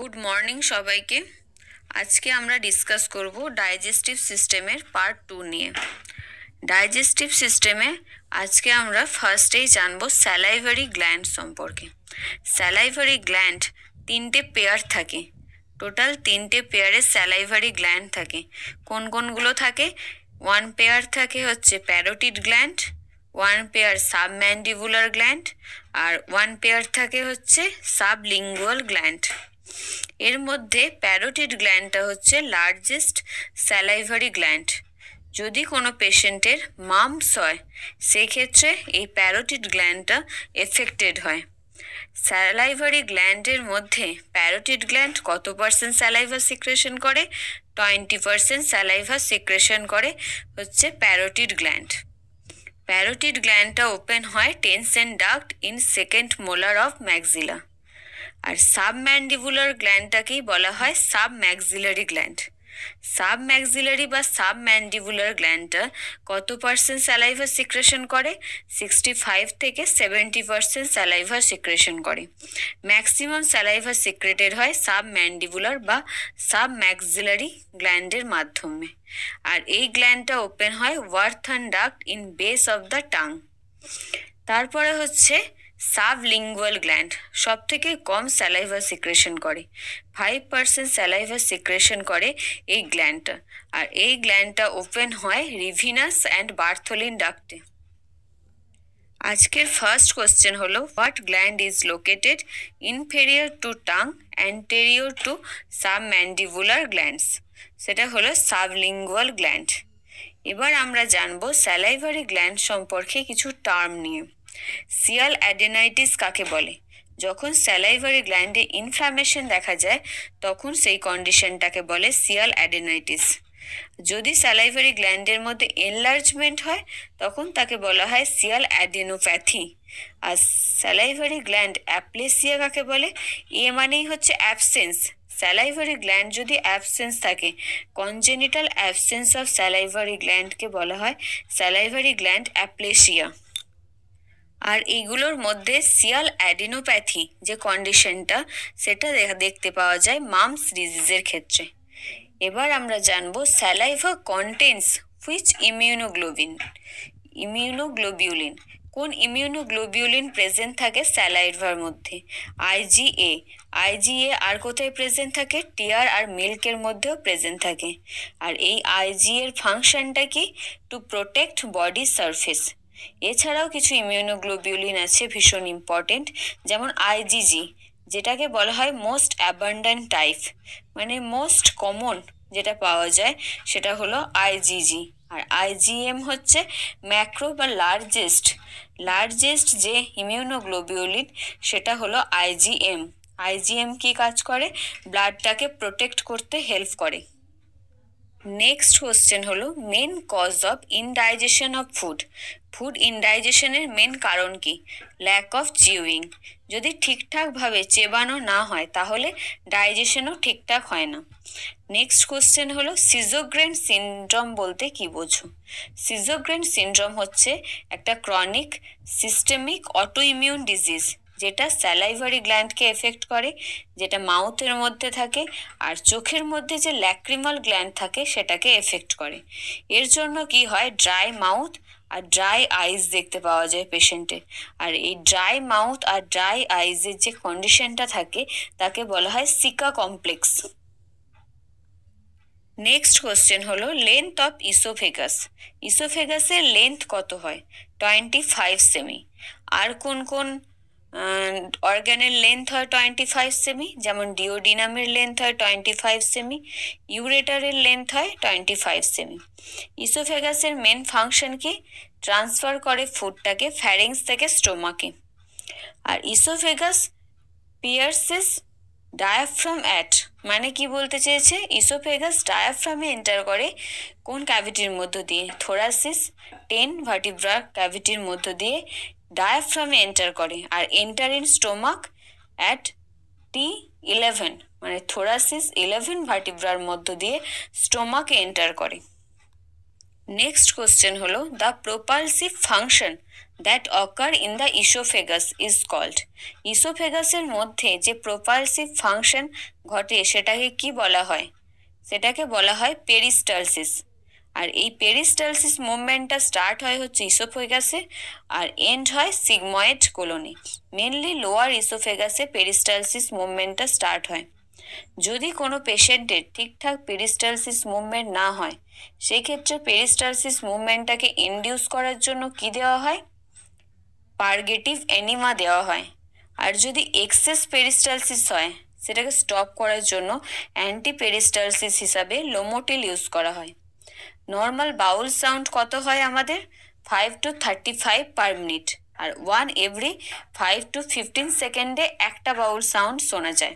Good morning সবাইকে আজকে আমরা ডিসকাস করব ডাইজেস্টিভ সিস্টেমের পার্ট টু নিয়ে ডাইজেস্টিভ সিস্টেমে আজকে আমরা ফার্স্টেই জানব স্যালাইভারি গ্ল্যান্ড সম্পর্কে স্যালাইভারি গ্ল্যান্ড তিনটে পেয়ার থাকে টোটাল তিনটে পেয়ারে স্যালাইভারি গ্ল্যান্ড থাকে কোন কোনগুলো থাকে ওয়ান পেয়ার থাকে হচ্ছে parotid gland one pair submandibular gland আর ওয়ান পেয়ার থাকে হচ্ছে সাবলিঙ্গুয়াল গ্ল্যান্ড এর মধ্যে প্যারোটিড গ্ল্যান্ডটা হচ্ছে লার্জেস্ট স্যালাইভারি গ্ল্যান্ড যদি কোনো পেশেন্টের মামস হয় সেক্ষেত্রে এই প্যারোটিড গ্ল্যান্ডটা এফেক্টেড হয় স্যালাইভারি গ্ল্যান্ডের মধ্যে প্যারোটিড গ্ল্যান্ড কত পার্সেন্ট স্যালাইভা সিক্রেশন করে টোয়েন্টি পার্সেন্ট স্যালাইভা সিক্রেশন করে হচ্ছে প্যারোটিড গ্ল্যান্ড প্যারোটিড গ্ল্যান্ডটা ওপেন হয় Stensen duct in second molar of maxilla আর সাবম্যান্ডিবুলার গ্ল্যান্ডটাকেই বলা হয় সাবম্যাক্সিলারি গ্ল্যান্ড সাবম্যাক্সিলারি বা সাবম্যান্ডিবুলার গ্ল্যান্ডটা কত পার্সেন্ট স্যালাইভার সিক্রেশন করে সিক্সটি ফাইভ থেকে সেভেন্টি পার্সেন্ট স্যালাইভার সিক্রেশন করে ম্যাক্সিমাম স্যালাইভার সিক্রেটেড হয় সাবম্যান্ডিবুলার বা সাবম্যাক্সিলারি গ্ল্যান্ডের মাধ্যমে আর এই গ্ল্যান্ডটা ওপেন হয় Wharton duct in base of the tongue তারপরে হচ্ছে সাবলিঙ্গুয়াল গ্ল্যান্ড সব থেকে কম স্যালাইভার সিক্রেশন করে ফাইভ পার্সেন্ট স্যালাইভার সিক্রেশন করে এই গ্ল্যান্ডটা আর এই গ্ল্যান্ডটা ওপেন হয় রিভিনাস অ্যান্ড বার্থোলিন ডাক্টে আজকের ফার্স্ট কোশ্চেন হলো what gland is located inferior to tongue anterior to submandibular glands সেটা হলো সাবলিঙ্গুয়াল গ্ল্যান্ড এবার আমরা জানবো স্যালাইভারি গ্ল্যান্ড সম্পর্কে কিছু টার্ম নিয়ে সিয়াল অ্যাডেনাইটিস কাকে বলে যখন স্যালাইভারি গ্ল্যান্ডে ইনফ্লামেশন দেখা যায় তখন সেই কন্ডিশনটাকে বলে সিয়াল অ্যাডেনাইটিস যদি স্যালাইভারি গ্ল্যান্ডের মধ্যে এনলার্জমেন্ট হয় তখন তাকে বলা হয় সিয়াল অ্যাডেনোপ্যাথি আর স্যালাইভারি গ্ল্যান্ড অ্যাপ্লেসিয়া কাকে বলে এ মানেই হচ্ছে অ্যাবসেন্স স্যালাইভারি গ্ল্যান্ড যদি অ্যাবসেন্স থাকে কনজেনিটাল অ্যাবসেন্স অফ স্যালাইভারি গ্ল্যান্ডকে বলা হয় স্যালাইভারি গ্ল্যান্ড অ্যাপ্লেসিয়া আর এইগুলোর মধ্যে সিয়াল অ্যাডিনোপ্যাথি যে কন্ডিশনটা সেটা দেখতে পাওয়া যায় মামস ডিজিজের ক্ষেত্রে এবার আমরা জানবো saliva contents which immunoglobin immunoglobulin কোন ইমিউনোগ্লোবিউলিন প্রেজেন্ট থাকে স্যালাইভার মধ্যে আইজিএ আইজিএ আর কোথায় প্রেজেন্ট থাকে টিয়ার আর মিল্কের মধ্যেও প্রেজেন্ট থাকে আর এই আইজিএর ফাংশনটা কি টু প্রোটেক্ট বডি সারফেস এছাড়াও কিছু ইমিউনোগ্লোবিউলিন আছে ভীষণ ইম্পর্টেন্ট যেমন আইজিজি যেটাকে বলা হয় মোস্ট অ্যাবান্ডান্ট টাইপ মানে মোস্ট কমন যেটা পাওয়া যায় সেটা হলো আইজিজি আর আইজিএম হচ্ছে ম্যাক্রো বা লার্জেস্ট লার্জেস্ট যে ইমিউনোগ্লোবিউলিন সেটা হলো আইজিএম আইজিএম কি কাজ করে ব্লাডটাকে প্রোটেক্ট করতে হেল্প করে নেক্সট কোশ্চেন হলো main cause of indigestion of food food ইনডাইজেশনের মেন কারণ কি ল্যাক অফ চিউইং যদি ঠিকঠাকভাবে চেবানো না হয় তাহলে ডাইজেশনও ঠিকঠাক হয় না নেক্সট কোশ্চেন হলো সিজোগ্রেন সিনড্রোম বলতে কি বোঝো সিজোগ্রেন সিনড্রোম হচ্ছে একটা ক্রনিক সিস্টেমিক অটোইমিউন ডিজিজ যেটা স্যালাইভারি গ্ল্যান্ডকে এফেক্ট করে যেটা মাউথের মধ্যে থাকে আর চোখের মধ্যে যে ল্যাক্রিমাল গ্ল্যান্ড থাকে সেটাকে এফেক্ট করে এর জন্য কি হয় ড্রাই মাউথ আর ড্রাই আইস দেখতে পাওয়া যায় পেশেন্টে আর এই ড্রাই মাউথ আর ড্রাই আইসের যে কন্ডিশনটা থাকে তাকে বলা হয় সিকা কমপ্লেক্স নেক্সট কোশ্চেন হলো লেন্থ অফ ইসোফেগাস ইসোফেগাসের লেন্থ কত হয় টোয়েন্টি ফাইভ সেমি আর কোন কোন অর্গ্যানের লেন্থ হয় টোয়েন্টি ফাইভ সেমি যেমন ডিওডিনামের লেন্থ হয় টোয়েন্টি ফাইভ সেমি ইউরেটারের লেন্থ হয় টোয়েন্টি ফাইভ সেমি ইসোফেগাসের মেন ফাংশন কি ট্রান্সফার করে ফুডটাকে ফ্যারিংস থেকে স্টোমাকে আর ইসোফেগাস পিয়ার্সেস ডায়াফ্রাম অ্যাট মানে কি বলতে চেয়েছে ইসোফেগাস ডায়াফ্রামে এন্টার করে কোন ক্যাভিটির মধ্য দিয়ে থোরাসিস টেন ভার্টিব্রা ক্যাভিটির মধ্য দিয়ে ডায়াফ্রামে এন্টার করে আর enter in stomach at T eleven মানে থোরাসিস ইলেভেন ভার্টিব্রার মধ্য দিয়ে স্টোমাকে এন্টার করে নেক্সট কোশ্চেন হলো the propulsive function that occur in the oesophagus is called ইসোফেগাসের মধ্যে যে প্রোপালসিভ ফাংশন ঘটে সেটাকে কি বলা হয় সেটাকে বলা হয় পেরিস্টালসিস আর এই পেরিস্টালসিস মুভমেন্টটা স্টার্ট হয় হচ্ছে ইসোফেগাসে আর এন্ড হয় সিগময়েড কোলনে মেনলি লোয়ার ইসোফেগাসে পেরিস্টালসিস মুভমেন্টটা স্টার্ট হয় যদি কোনো পেশেন্টের ঠিকঠাক পেরিস্টালসিস মুভমেন্ট না হয় সেক্ষেত্রে পেরিস্টালসিস মুভমেন্টটাকে ইন্ডিউস করার জন্য কি দেওয়া হয় পার্গেটিভ অ্যানিমা দেওয়া হয় আর যদি এক্সেস পেরিস্টালসিস হয় সেটাকে স্টপ করার জন্য অ্যান্টি পেরিস্টালসিস হিসাবে লোমোটিল ইউজ করা হয় নর্মাল বাউল সাউন্ড কত হয় আমাদের five to thirty five per minute আর one every five to fifteen সেকেন্ডে একটা বাউল সাউন্ড শোনা যায়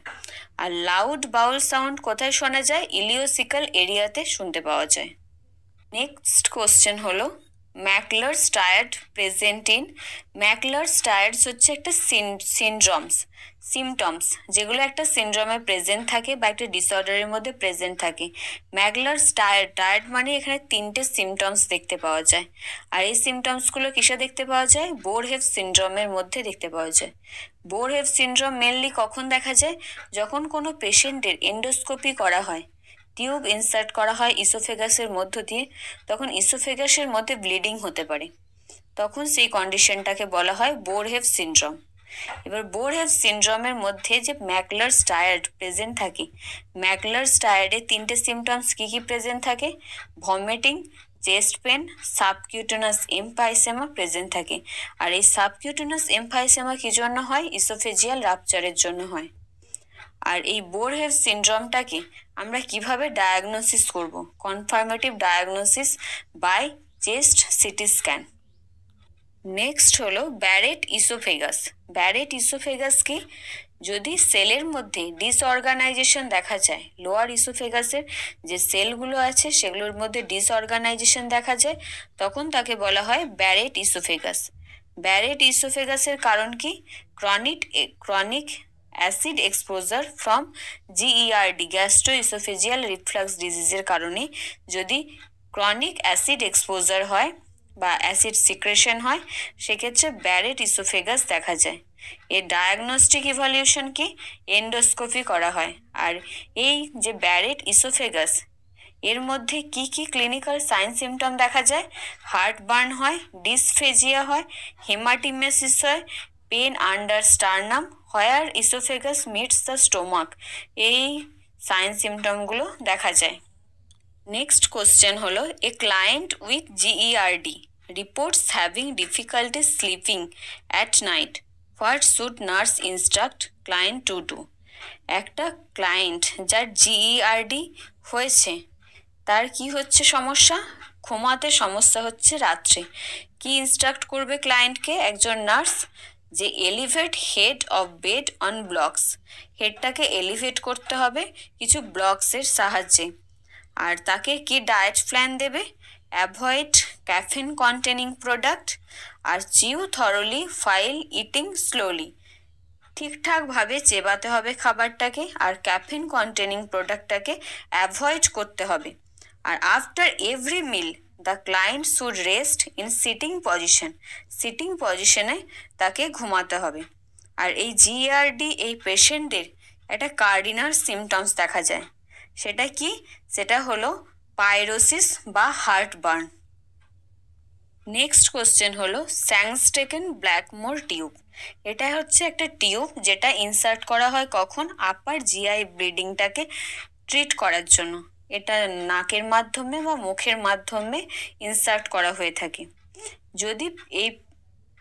আর লাউড বাউল সাউন্ড কোথায় শোনা যায় ইলিওসিক্যাল এরিয়াতে শুনতে পাওয়া যায় নেক্সট কোশ্চেন হলো Mackler's triad present in Mackler's triads হচ্ছে একটা সিনড্রমস সিমটমস যেগুলো একটা সিনড্রমে প্রেজেন্ট থাকে বা একটা ডিসঅর্ডারের মধ্যে প্রেজেন্ট থাকে ম্যাকলার্স টায়ার্ড টায়ার্ড মানে এখানে তিনটে সিমটমস দেখতে পাওয়া যায় আর এই সিমটমসগুলো কিসে দেখতে পাওয়া যায় বোর হেভ সিনড্রমের মধ্যে দেখতে পাওয়া যায় বোর হেভ সিনড্রম মেনলি কখন দেখা যায় যখন কোনো পেশেন্টের এন্ডোস্কোপি করা হয় টিউব ইনসার্ট করা হয় ইসোফেগাসের মধ্য দিয়ে তখন ইসোফেগাসের মধ্যে ব্লিডিং হতে পারে তখন সেই কন্ডিশনটাকে বলা হয় বোরহেভ সিনড্রোম এবার বোরহেভ সিনড্রোমের মধ্যে যে ম্যাকলার টায়ার্ড প্রেজেন্ট থাকে ম্যাকলার টায়ার্ডে তিনটে সিমটমস কী কী প্রেজেন্ট থাকে vomiting chest pain subcutaneous emphysema present থাকে আর এই সাবকিউটোনাস এমফাইসেমা কী জন্য হয় ইসোফেজিয়াল রাপচারের জন্য হয় আর এই বোরহেভ সিনড্রোমটাকে আমরা কিভাবে ডায়াগনোসিস করব confirmative diagnosis by chest CT scan next হলো ব্যারেট ইসোফেগাস ব্যারেট ইসোফেগাস কি যদি সেলের মধ্যে ডিসঅর্গানাইজেশন দেখা যায় লোয়ার ইসোফেগাসের যে সেলগুলো আছে সেগুলোর মধ্যে ডিসঅর্গানাইজেশন দেখা যায় তখন তাকে বলা হয় ব্যারেট ইসোফেগাস ব্যারেট ইসোফেগাসের কারণ কি chronic chronic acid exposure from GERD e gastro oesophageal reflux ডিজিজের কারণে যদি ক্রনিক অ্যাসিড এক্সপোজার হয় বা অ্যাসিড সিক্রেশন হয় সেক্ষেত্রে ব্যারেট ইসোফেগাস দেখা যায় এর ডায়াগনস্টিক ইভালিউশন কি এন্ডোস্কোপি করা হয় আর এই যে ব্যারেট ইসোফেগাস এর মধ্যে কি কি ক্লিনিক্যাল সাইন সিমটম দেখা যায় হার্ট বার্ন হয় ডিসফেজিয়া হয় হেমাটিমেসিস হয় pain under sternum where oesophagus meets the stomach এই সাইন সিমটমগুলো দেখা যায় নেক্সট কোশ্চেন হলো a client with GERD reports having difficulty sleeping at night what should nurse instruct client to do একটা client যার GERD e হয়েছে তার কি হচ্ছে সমস্যা ঘুমাতে সমস্যা হচ্ছে রাত্রে কি ইনস্ট্রাক্ট করবে ক্লায়েন্টকে একজন নার্স যে elevate head of bed on blocks হেডটাকে এলিভেট করতে হবে কিছু ব্লকসের সাহায্যে আর তাকে কি ডায়েট প্ল্যান দেবে অ্যাভয়েড ক্যাফিন কন্টেনিং প্রোডাক্ট আর chew thoroughly while eating slowly ঠিকঠাকভাবে চেবাতে হবে খাবারটাকে আর ক্যাফিন কন্টেনিং প্রোডাক্টটাকে অ্যাভয়েড করতে হবে আর after every meal the client should rest in sitting position sitting পজিশনে তাকে ঘুমাতে হবে আর এই জিআরডি এই পেশেন্টের একটা কার্ডিনাল সিমটমস দেখা যায় সেটা কি সেটা হলো পাইরোসিস বা হার্ট বার্ন নেক্সট কোশ্চেন হলো স্যাংস্টেকেন ব্ল্যাকমোর টিউব এটা হচ্ছে একটা টিউব যেটা ইনসার্ট করা হয় কখন আপার জিআই ব্লিডিংটাকে ট্রিট করার জন্য এটা নাকের মাধ্যমে বা মুখের মাধ্যমে ইনসার্ট করা হয়ে থাকে যদি এই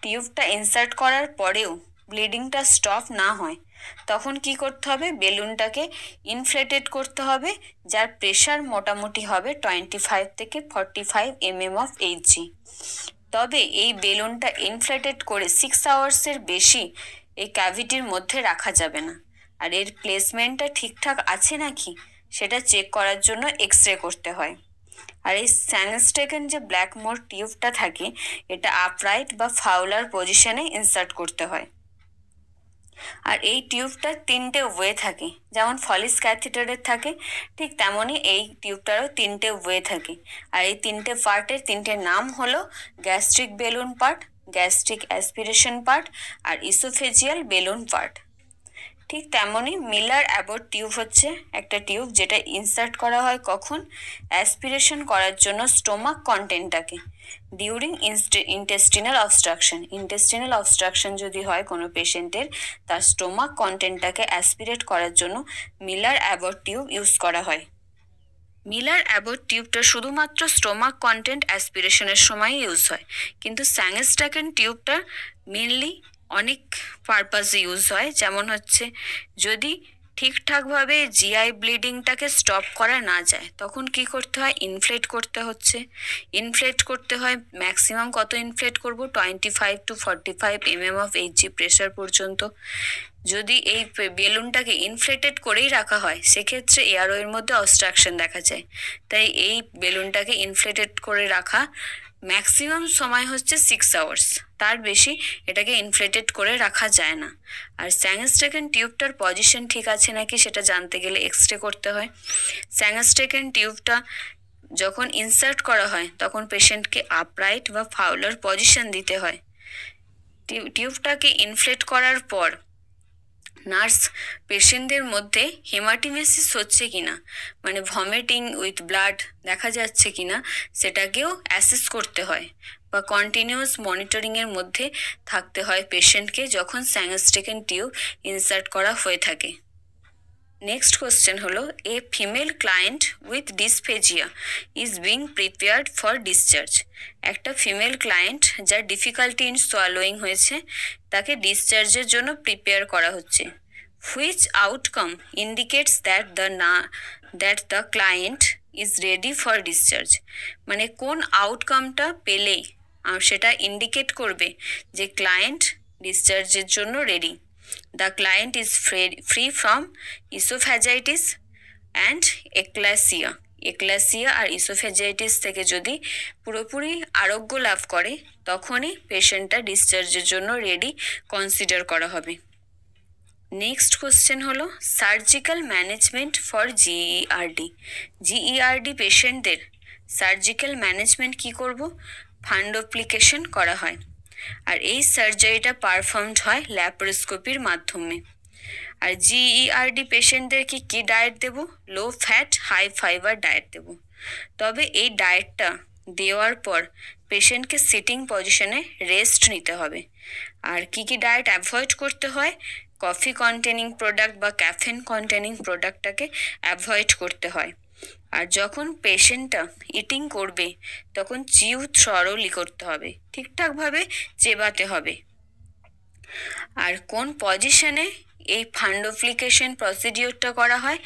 টিউবটা ইনসার্ট করার পরেও ব্লিডিংটা স্টপ না হয় তখন কি করতে হবে বেলুনটাকে ইনফ্লেটেড করতে হবে যার প্রেশার মোটামুটি হবে টোয়েন্টি ফাইভ থেকে forty five mm of Hg তবে এই বেলুনটা ইনফ্লেটেড করে সিক্স আওয়ার্সের বেশি এই ক্যাভিটির মধ্যে রাখা যাবে না আর এর প্লেসমেন্টটা ঠিকঠাক আছে নাকি সেটা চেক করার জন্য এক্স রে করতে হয় আর এই স্যানস্টেকেন যে ব্ল্যাক মোর টিউবটা থাকে এটা আপরাইট বা ফাউলার পজিশনে ইনসার্ট করতে হয় আর এই টিউবটার তিনটে ওয়ে থাকে যেমন ফলিস ক্যাথিটারের থাকে ঠিক তেমনই এই টিউবটারও তিনটে ওয়ে থাকে আর এই তিনটে পার্টের তিনটে নাম হলো gastric balloon part gastric aspiration part আর ইসোফেজিয়াল বেলুন পার্ট ঠিক তেমনই মিলার অ্যাবট টিউব হচ্ছে একটা টিউব যেটা ইনসার্ট করা হয় কখন অ্যাসপিরেশন করার জন্য স্টোমাক কন্টেন্টটাকে during intestinal obstruction intestinal obstruction যদি হয় কোনো পেশেন্টের তার স্টোমাক কন্টেন্টটাকে অ্যাসপিরেট করার জন্য মিলার অ্যাবট টিউব ইউজ করা হয় মিলার অ্যাবট টিউবটা শুধুমাত্র স্টোমাক কন্টেন্ট অ্যাসপিরেশনের সময় ইউজ হয় কিন্তু স্যাংস্ট্যাকেন টিউবটা মেনলি অনেক পারপাস ইউজ হয় যেমন হচ্ছে যদি ঠিকঠাকভাবে জিআই ব্লিডিংটাকে স্টপ করা না যায় তখন কি করতে হয় ইনফ্লেট করতে হচ্ছে ইনফ্লেট করতে হয় ম্যাক্সিমাম কত ইনফ্লেট করব twenty five to forty five mm of H G pressure পর্যন্ত যদি এই বেলুনটাকে ইনফ্লেটেড করেই রাখা হয় সেক্ষেত্রে এয়ারওয়ের মধ্যে অবস্ট্রাকশন দেখা যায় তাই এই বেলুনটাকে ইনফ্লেটেড করে রাখা ম্যাক্সিমাম সময় হচ্ছে সিক্স আওয়ার্স তার বেশি এটাকে ইনফ্লেটেড করে রাখা যায় না আর স্যাংস্টেকেন টিউবটার পজিশন ঠিক আছে নাকি সেটা জানতে গেলে এক্স রে করতে হয় স্যাংস্টেকেন টিউবটা যখন ইনসার্ট করা হয় তখন পেশেন্টকে আপরাইট বা ফাউলার পজিশন দিতে হয় টিউবটাকে ইনফ্লেট করার পর নার্স পেশেন্টদের মধ্যে হেমাটিমেসিস হচ্ছে কি না মানে ভমিটিং উইথ ব্লাড দেখা যাচ্ছে কি না সেটাকেও অ্যাসেস করতে হয় বা কন্টিনিউয়াস মনিটরিংয়ের মধ্যে থাকতে হয় পেশেন্টকে যখন স্যাংস্টেকেন টিউব ইনসার্ট করা হয়ে থাকে নেক্সট কোয়েশ্চেন হলো a female client with dysphagia is being prepared for discharge একটা ফিমেল ক্লায়েন্ট যার ডিফিকাল্টি ইন সোয়ালোয়িং হয়েছে তাকে ডিসচার্জের জন্য প্রিপেয়ার করা হচ্ছে which outcome indicates that the না that the client is ready for discharge মানে কোন আউটকামটা পেলেই সেটা ইন্ডিকেট করবে যে ক্লায়েন্ট ডিসচার্জের জন্য ready the client is free from oesophagitis and achalasia achalasia আর ইসোফেজাইটিস থেকে যদি পুরোপুরি আরোগ্য লাভ করে তখনই পেশেন্টটা ডিসচার্জের জন্য রেডি কনসিডার করা হবে নেক্সট কোশ্চেন হলো surgical management for GERD GERD পেশেন্টদের সার্জিক্যাল ম্যানেজমেন্ট কি করব ফান্ডোপ্লিকেশন করা হয় আর এই সার্জারিটা পারফর্মড হয় ল্যাপারোস্কোপির মাধ্যমে আর জিইআরডি পেশেন্টদেরকে e কি ডায়েট দেব low fat high fibre diet দেব তবে এই ডায়েটটা দেওয়ার পর পেশেন্টকে সিটিং পজিশনে রেস্ট নিতে হবে আর কি কি ডায়েট অ্যাভয়েড করতে হয় কফি কন্টেনিং প্রোডাক্ট বা ক্যাফেন কন্টেনিং প্রোডাক্টটাকে অ্যাভয়েড করতে হয় আর যখন পেশেন্টটা ইটিং করবে তখন চিউ থরলি করতে হবে ঠিকঠাকভাবে চেবাতে হবে আর কোন পজিশনে এই ফান্ডোপ্লিকেশন প্রসিডিওরটা করা হয়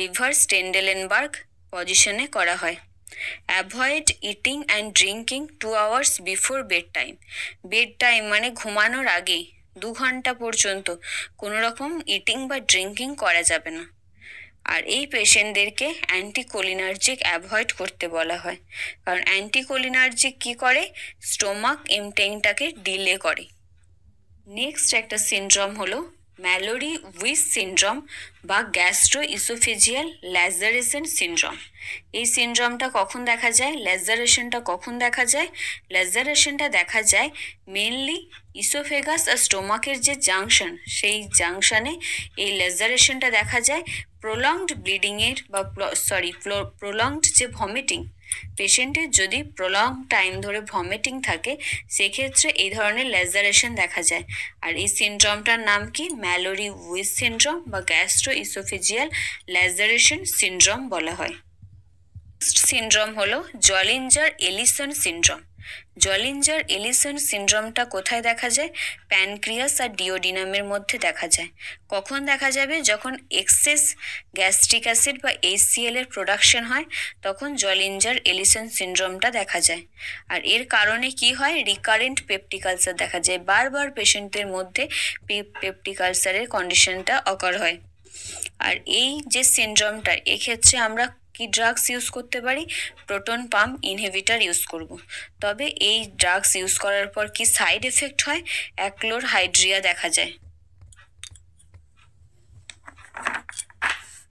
রিভার্স টেন্ডেলেনবার্গ পজিশনে করা হয় avoid eating and drinking two hours before bed time bed time মানে ঘুমানোর আগে দু ঘন্টা পর্যন্ত কোনো রকম ইটিং বা ড্রিঙ্কিং করা যাবে না আর এই পেশেন্টদেরকে অ্যান্টিকোলিনার্জিক অ্যাভয়েড করতে বলা হয় কারণ অ্যান্টিকোলিনার্জিক কি করে স্টোমাক ইমটেংটাকে ডিলে করে নেক্সট একটা সিনড্রম হলো ম্যালোরি উইস সিন্ড্রম বা গ্যাস্ট্রো ইসোফেজিয়াল ল্যাজারেশন সিন্ড্রম এই সিন্ড্রমটা কখন দেখা যায় ল্যাজারেশনটা কখন দেখা যায় ল্যাজারেশনটা দেখা যায় মেনলি ইসোফেগাস আর স্টোমাকের যে জাংশন সেই জাংশনে এই ল্যাজারেশনটা দেখা যায় প্রলংড ব্লিডিংয়ের বা সরি প্রলংড যে ভমিটিং পেশেন্টের যদি প্রলং টাইম ধরে ভমিটিং থাকে সেক্ষেত্রে এই ধরনের লেজারেশন দেখা যায় আর এই সিনড্রমটার নাম কি ম্যালোরি উইস সিনড্রম বা গ্যাস্ট্রো ইসোফিজিয়াল লেজারেশন সিনড্রম বলা হয় সিনড্রম হলো Zollinger Ellison syndrome Zollinger Ellison সিন্ড্রোমটা কোথায় দেখা যায় প্যানক্রিয়াস আর ডিওডিনামের মধ্যে দেখা যায় কখন দেখা যাবে যখন এক্সেস গ্যাস্ট্রিক অ্যাসিড বা এইচসিএল এর প্রোডাকশন হয় তখন জলিঞ্জার এলিসন সিন্ড্রোমটা দেখা যায় আর এর কারণে কি হয় রিকারেন্ট পেপটিকালসার দেখা যায় বারবার পেশেন্টদের মধ্যে পেপটিকালসারের কন্ডিশনটা অকার হয় আর এই যে সিন্ড্রোমটা এক্ষেত্রে আমরা কি ড্রাগস ইউজ করতে পারি প্রোটন পাম্প ইনহিবিটার ইউজ করব। তবে এই ড্রাগস ইউজ করার পর কি সাইড এফেক্ট হয় অ্যাক্লোর হাইড্রিয়া দেখা যায়